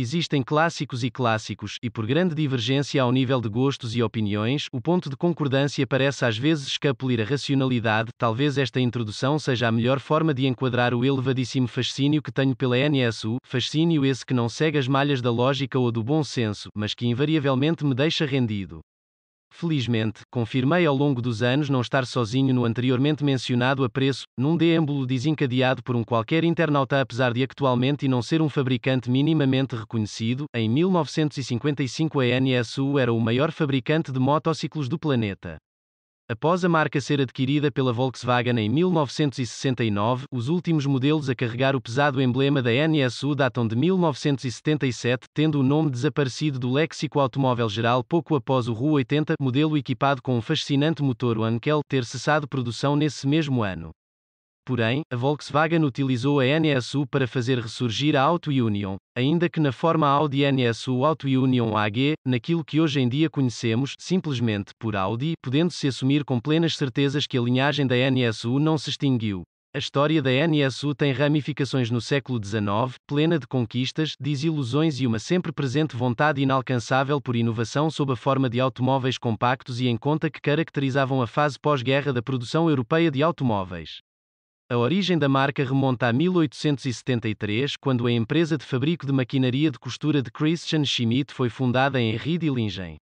Existem clássicos e clássicos, e por grande divergência ao nível de gostos e opiniões, o ponto de concordância parece às vezes escapulir a racionalidade. Talvez esta introdução seja a melhor forma de enquadrar o elevadíssimo fascínio que tenho pela NSU, fascínio esse que não segue as malhas da lógica ou do bom senso, mas que invariavelmente me deixa rendido. Felizmente, confirmei ao longo dos anos não estar sozinho no anteriormente mencionado apreço, num deâmbulo desencadeado por um qualquer internauta, apesar de actualmente não ser um fabricante minimamente reconhecido. Em 1955, a NSU era o maior fabricante de motociclos do planeta. Após a marca ser adquirida pela Volkswagen em 1969, os últimos modelos a carregar o pesado emblema da NSU datam de 1977, tendo o nome desaparecido do léxico automóvel geral pouco após o RU 80, modelo equipado com um fascinante motor Wankel, ter cessado produção nesse mesmo ano. Porém, a Volkswagen utilizou a NSU para fazer ressurgir a Auto Union, ainda que na forma Audi NSU Auto Union AG, naquilo que hoje em dia conhecemos simplesmente por Audi, podendo-se assumir com plenas certezas que a linhagem da NSU não se extinguiu. A história da NSU tem ramificações no século XIX, plena de conquistas, desilusões e uma sempre presente vontade inalcançável por inovação sob a forma de automóveis compactos e em conta que caracterizavam a fase pós-guerra da produção europeia de automóveis. A origem da marca remonta a 1873, quando a empresa de fabrico de maquinaria de costura de Christian Schmidt foi fundada em Riedlingen.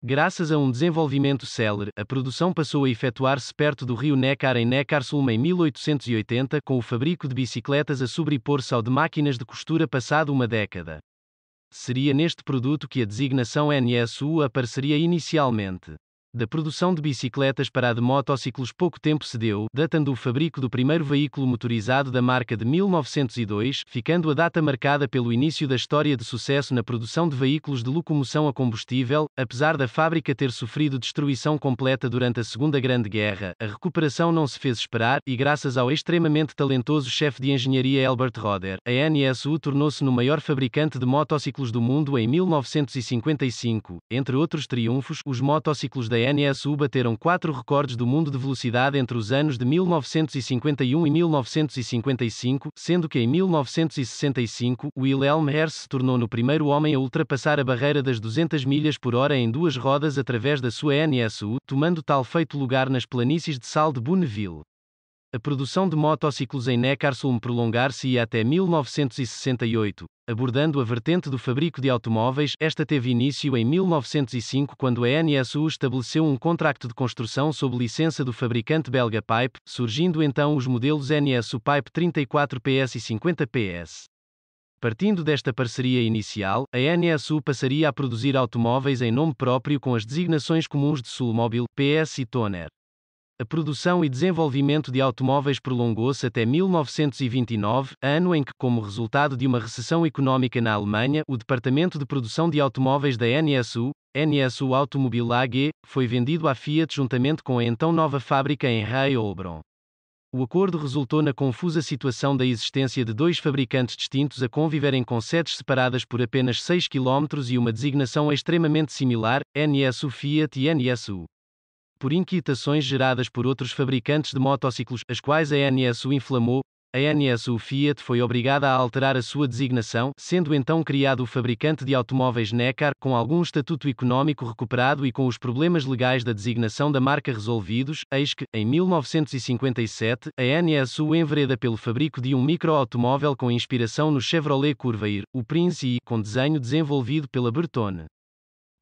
Graças a um desenvolvimento célere, a produção passou a efetuar-se perto do rio Neckar em Neckarsulm em 1880, com o fabrico de bicicletas a sobrepor-se ao de máquinas de costura passado uma década. Seria neste produto que a designação NSU apareceria inicialmente da produção de bicicletas para a de motociclos pouco tempo se deu, datando o fabrico do primeiro veículo motorizado da marca de 1902, ficando a data marcada pelo início da história de sucesso na produção de veículos de locomoção a combustível, apesar da fábrica ter sofrido destruição completa durante a Segunda Grande Guerra, a recuperação não se fez esperar e graças ao extremamente talentoso chefe de engenharia Albert Roder, a NSU tornou-se no maior fabricante de motociclos do mundo em 1955. Entre outros triunfos, os motociclos da NSU bateram quatro recordes do mundo de velocidade entre os anos de 1951 e 1955, sendo que em 1965, Wilhelm Hertz se tornou no primeiro homem a ultrapassar a barreira das 200 milhas por hora em duas rodas através da sua NSU, tomando tal feito lugar nas planícies de Sal de Bonneville. A produção de motociclos em Neckarsulm prolongar-se-ia até 1968, abordando a vertente do fabrico de automóveis. Esta teve início em 1905 quando a NSU estabeleceu um contrato de construção sob licença do fabricante belga Pipe, surgindo então os modelos NSU Pipe 34 PS e 50 PS. Partindo desta parceria inicial, a NSU passaria a produzir automóveis em nome próprio com as designações comuns de Sulmobil PS e Toner. A produção e desenvolvimento de automóveis prolongou-se até 1929, ano em que, como resultado de uma recessão econômica na Alemanha, o departamento de produção de automóveis da NSU, NSU Automobil AG, foi vendido à Fiat juntamente com a então nova fábrica em Heilbronn. O acordo resultou na confusa situação da existência de dois fabricantes distintos a conviverem com sedes separadas por apenas 6 km e uma designação extremamente similar, NSU Fiat e NSU por inquietações geradas por outros fabricantes de motociclos, as quais a NSU inflamou, a NSU Fiat foi obrigada a alterar a sua designação, sendo então criado o fabricante de automóveis Neckar, com algum estatuto econômico recuperado e com os problemas legais da designação da marca resolvidos, eis que, em 1957, a NSU envereda pelo fabrico de um microautomóvel com inspiração no Chevrolet Curvair, o Prince e com desenho desenvolvido pela Bertone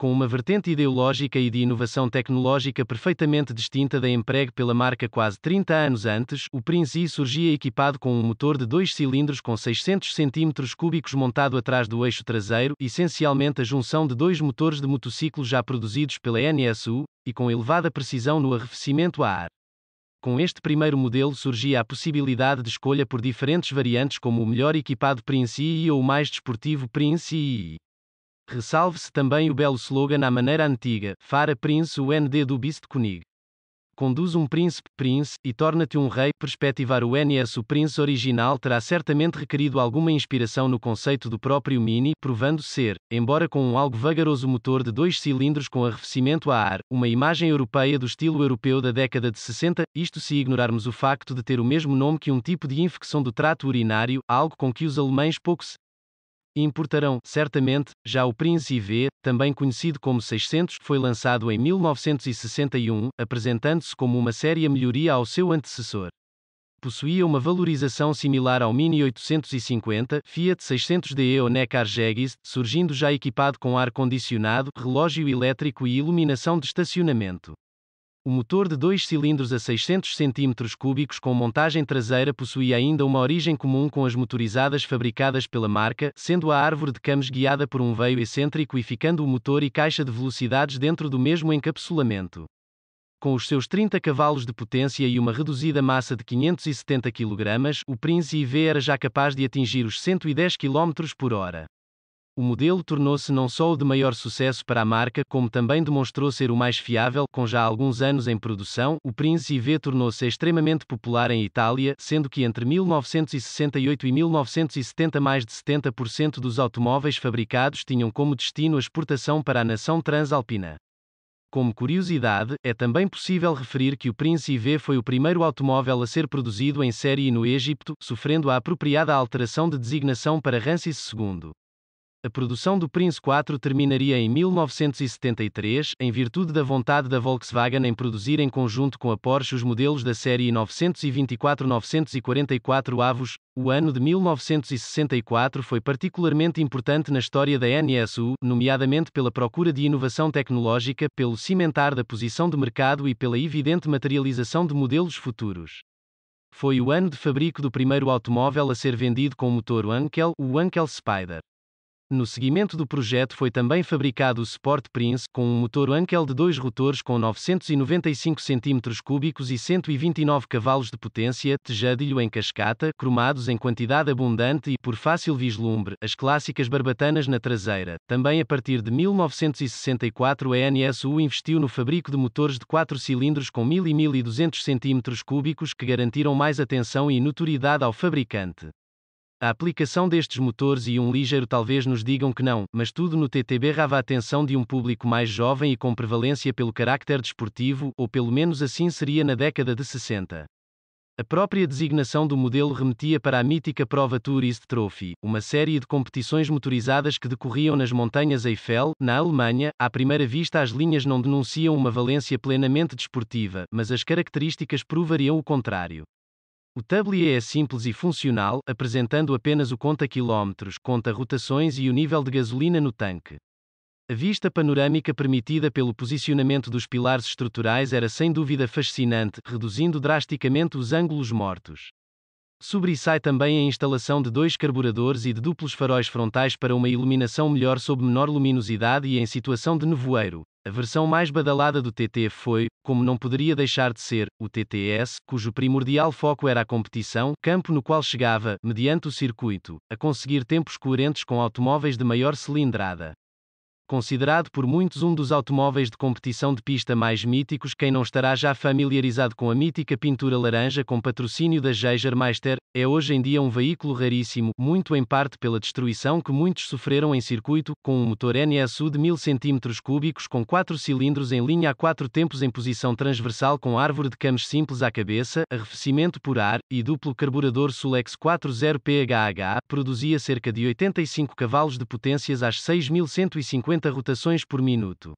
com uma vertente ideológica e de inovação tecnológica perfeitamente distinta da empregue pela marca quase 30 anos antes, o Prince surgia equipado com um motor de dois cilindros com 600 cm cúbicos montado atrás do eixo traseiro, essencialmente a junção de dois motores de motociclo já produzidos pela NSU, e com elevada precisão no arrefecimento a ar. Com este primeiro modelo surgia a possibilidade de escolha por diferentes variantes como o melhor equipado Prince e ou o mais desportivo Prince e Ressalve-se também o belo slogan à maneira antiga, Fara Prince o ND do Bist König". Conduz um príncipe, prince, e torna-te um rei. Perspectivar o NS o prince original terá certamente requerido alguma inspiração no conceito do próprio Mini, provando ser, embora com um algo vagaroso motor de dois cilindros com arrefecimento a ar, uma imagem europeia do estilo europeu da década de 60, isto se ignorarmos o facto de ter o mesmo nome que um tipo de infecção do trato urinário, algo com que os alemães pouco se importarão, certamente, já o Prince IV, também conhecido como 600, foi lançado em 1961, apresentando-se como uma séria melhoria ao seu antecessor. Possuía uma valorização similar ao Mini 850, Fiat 600DE ou Neckar Jaguis, surgindo já equipado com ar-condicionado, relógio elétrico e iluminação de estacionamento. O motor de dois cilindros a 600 cm3 com montagem traseira possuía ainda uma origem comum com as motorizadas fabricadas pela marca, sendo a árvore de cames guiada por um veio excêntrico e ficando o motor e caixa de velocidades dentro do mesmo encapsulamento. Com os seus 30 cavalos de potência e uma reduzida massa de 570 kg, o Prince IV era já capaz de atingir os 110 km por hora. O modelo tornou-se não só o de maior sucesso para a marca, como também demonstrou ser o mais fiável, com já alguns anos em produção. O Prince IV tornou-se extremamente popular em Itália, sendo que entre 1968 e 1970 mais de 70% dos automóveis fabricados tinham como destino a exportação para a nação transalpina. Como curiosidade, é também possível referir que o Prince IV foi o primeiro automóvel a ser produzido em série no Egito, sofrendo a apropriada alteração de designação para Rancis II. A produção do Prince 4 terminaria em 1973, em virtude da vontade da Volkswagen em produzir em conjunto com a Porsche os modelos da série 924-944 avos. O ano de 1964 foi particularmente importante na história da NSU, nomeadamente pela procura de inovação tecnológica, pelo cimentar da posição de mercado e pela evidente materialização de modelos futuros. Foi o ano de fabrico do primeiro automóvel a ser vendido com motor Wankel, o Wankel Spider. No seguimento do projeto foi também fabricado o Sport Prince, com um motor Ankel de dois rotores com 995 cm3 e 129 cavalos de potência, tejadilho em cascata, cromados em quantidade abundante e por fácil vislumbre, as clássicas barbatanas na traseira. Também a partir de 1964 a NSU investiu no fabrico de motores de 4 cilindros com 1000 e 1200 cm3 que garantiram mais atenção e notoriedade ao fabricante. A aplicação destes motores e um ligeiro talvez nos digam que não, mas tudo no TTB rava a atenção de um público mais jovem e com prevalência pelo carácter desportivo, ou pelo menos assim seria na década de 60. A própria designação do modelo remetia para a mítica prova Tourist Trophy, uma série de competições motorizadas que decorriam nas montanhas Eiffel, na Alemanha. À primeira vista, as linhas não denunciam uma valência plenamente desportiva, mas as características provariam o contrário. O tablet é simples e funcional, apresentando apenas o conta-quilómetros, conta-rotações e o nível de gasolina no tanque. A vista panorâmica permitida pelo posicionamento dos pilares estruturais era sem dúvida fascinante, reduzindo drasticamente os ângulos mortos. Sobressai também a instalação de dois carburadores e de duplos faróis frontais para uma iluminação melhor sob menor luminosidade e em situação de nevoeiro, a versão mais badalada do TT foi, como não poderia deixar de ser, o TTS, cujo primordial foco era a competição, campo no qual chegava, mediante o circuito, a conseguir tempos coerentes com automóveis de maior cilindrada considerado por muitos um dos automóveis de competição de pista mais míticos, quem não estará já familiarizado com a mítica pintura laranja com patrocínio da Jägermeister, é hoje em dia um veículo raríssimo, muito em parte pela destruição que muitos sofreram em circuito, com um motor NSU de 1000 cm cúbicos com 4 cilindros em linha a 4 tempos em posição transversal com árvore de camas simples à cabeça, arrefecimento por ar e duplo carburador Sulex 40 PHH, produzia cerca de 85 cavalos de potências às 6150 60 rotações por minuto.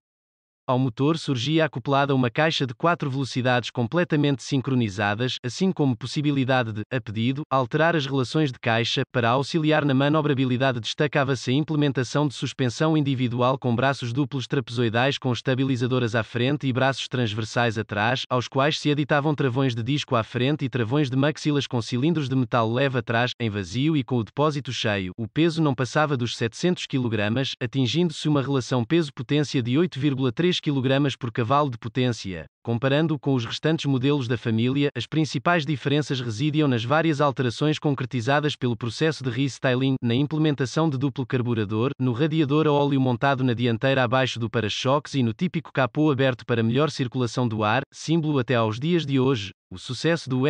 Ao motor surgia acoplada uma caixa de quatro velocidades completamente sincronizadas, assim como possibilidade de, a pedido, alterar as relações de caixa. Para auxiliar na manobrabilidade, destacava-se a implementação de suspensão individual com braços duplos trapezoidais com estabilizadoras à frente e braços transversais atrás, aos quais se aditavam travões de disco à frente e travões de maxilas com cilindros de metal leve atrás, em vazio e com o depósito cheio. O peso não passava dos 700 kg, atingindo-se uma relação peso-potência de 8,3 3 kg por cavalo de potência. Comparando com os restantes modelos da família, as principais diferenças residiam nas várias alterações concretizadas pelo processo de restyling, na implementação de duplo carburador, no radiador a óleo montado na dianteira abaixo do para-choques e no típico capô aberto para melhor circulação do ar, símbolo até aos dias de hoje. O sucesso do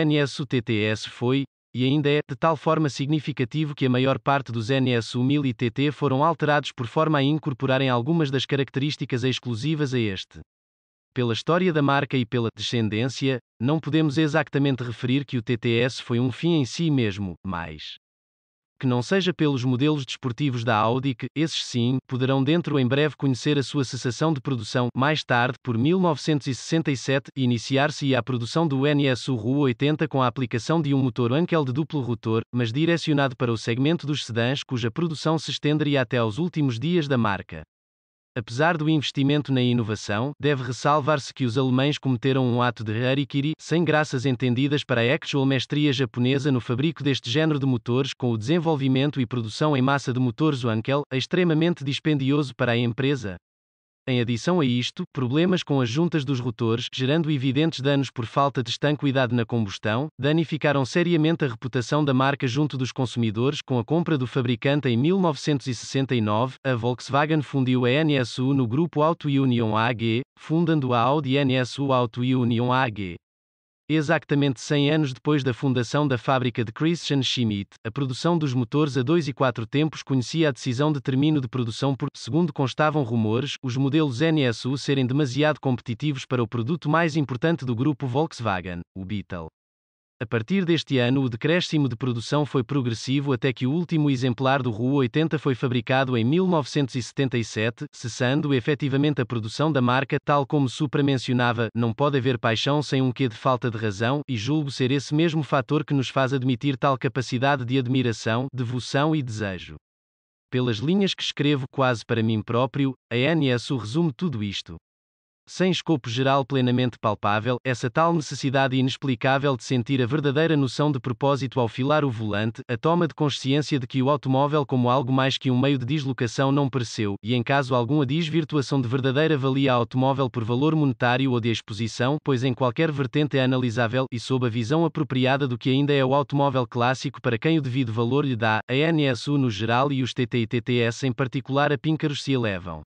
TTS foi, e ainda é de tal forma significativo que a maior parte dos Ns 1000 e TT foram alterados por forma a incorporarem algumas das características exclusivas a este. Pela história da marca e pela descendência, não podemos exatamente referir que o TTS foi um fim em si mesmo, mas que não seja pelos modelos desportivos da Audi que, esses sim, poderão dentro em breve conhecer a sua cessação de produção, mais tarde, por 1967, iniciar-se a produção do NSU RU 80 com a aplicação de um motor Ankel de duplo rotor, mas direcionado para o segmento dos sedãs cuja produção se estenderia até aos últimos dias da marca. Apesar do investimento na inovação, deve ressalvar-se que os alemães cometeram um ato de harikiri, sem graças entendidas para a actual mestria japonesa no fabrico deste género de motores, com o desenvolvimento e produção em massa de motores Wankel, extremamente dispendioso para a empresa. Em adição a isto, problemas com as juntas dos rotores, gerando evidentes danos por falta de estanqueidade na combustão, danificaram seriamente a reputação da marca junto dos consumidores com a compra do fabricante em 1969. A Volkswagen fundiu a NSU no grupo Auto Union AG, fundando a Audi NSU Auto Union AG. Exatamente 100 anos depois da fundação da fábrica de Christian Schmidt, a produção dos motores a 2 e 4 tempos conhecia a decisão de termino de produção por, segundo constavam rumores, os modelos NSU serem demasiado competitivos para o produto mais importante do grupo Volkswagen, o Beetle. A partir deste ano, o decréscimo de produção foi progressivo até que o último exemplar do RU 80 foi fabricado em 1977, cessando efetivamente a produção da marca, tal como Supra mencionava, não pode haver paixão sem um quê de falta de razão, e julgo ser esse mesmo fator que nos faz admitir tal capacidade de admiração, devoção e desejo. Pelas linhas que escrevo quase para mim próprio, a NS resume tudo isto sem escopo geral plenamente palpável, essa tal necessidade inexplicável de sentir a verdadeira noção de propósito ao filar o volante, a toma de consciência de que o automóvel como algo mais que um meio de deslocação não pareceu, e em caso algum a desvirtuação de verdadeira valia ao automóvel por valor monetário ou de exposição, pois em qualquer vertente é analisável e sob a visão apropriada do que ainda é o automóvel clássico para quem o devido valor lhe dá, a NSU no geral e os TT e TTS em particular a píncaros se elevam.